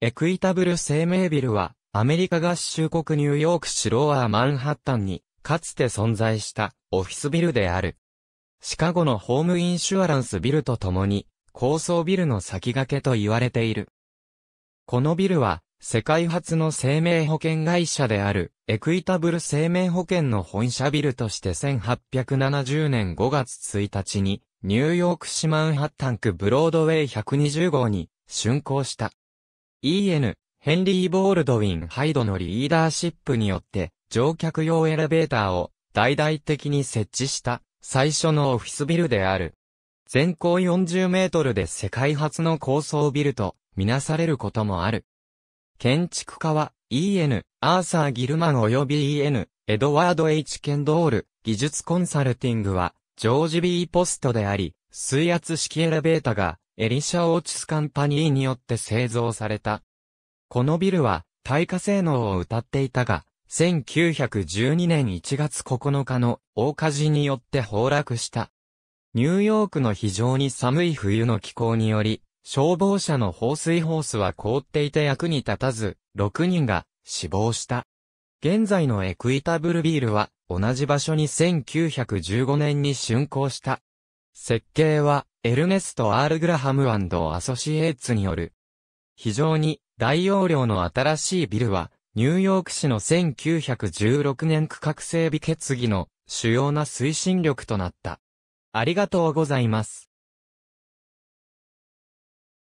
エクイタブル生命ビルは、アメリカ合衆国ニューヨークシロアーマンハッタンに、かつて存在したオフィスビルである。シカゴのホームインシュアランスビルと共に、高層ビルの先駆けと言われている。このビルは、世界初の生命保険会社である、エクイタブル生命保険の本社ビルとして1870年5月1日に、ニューヨーク市マンハッタン区ブロードウェイ120号に竣工した。E.N. ヘンリー・ボールドウィン・ハイドのリーダーシップによって乗客用エレベーターを大々的に設置した最初のオフィスビルである。全高40メートルで世界初の高層ビルとみなされることもある。建築家は E.N. アーサー・ギルマン及び E.N. エドワード・ H・ ケンドール技術コンサルティングはジョージ・ B・ ポストであり、水圧式エレベーターがエリシャ・オーチス・カンパニーによって製造された。このビルは、耐火性能を謳っていたが、1912年1月9日の大火事によって崩落した。ニューヨークの非常に寒い冬の気候により、消防車の放水ホースは凍っていて役に立たず、6人が死亡した。現在のエクイタブルビールは、同じ場所に1915年に竣工した。設計は、エルネスト・アール・グラハムアソシエイツによる。非常に大容量の新しいビルは、ニューヨーク市の1916年区画整備決議の主要な推進力となった。ありがとうございます。